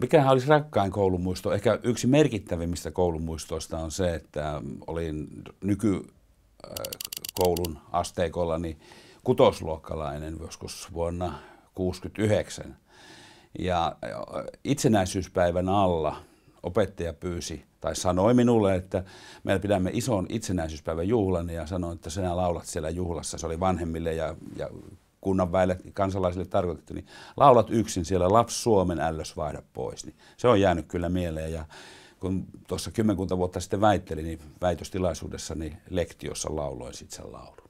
Mikähän olisi rakkain koulumuisto? Ehkä yksi merkittävimmistä koulumuistoista on se, että olin nykykoulun äh, asteikolla niin kutosluokkalainen joskus vuonna 1969. Ja äh, itsenäisyyspäivän alla opettaja pyysi tai sanoi minulle, että me pidämme ison itsenäisyyspäivän juhlan ja sanoi, että sinä laulat siellä juhlassa. Se oli vanhemmille ja, ja kunnan väille, kansalaisille tarkoitettu, niin laulat yksin siellä Laps Suomen ällös vaihda pois. Niin se on jäänyt kyllä mieleen ja kun tuossa kymmenkunta vuotta sitten väittelin, niin väitöstilaisuudessa niin lektiossa lauloin sitten sen laulun.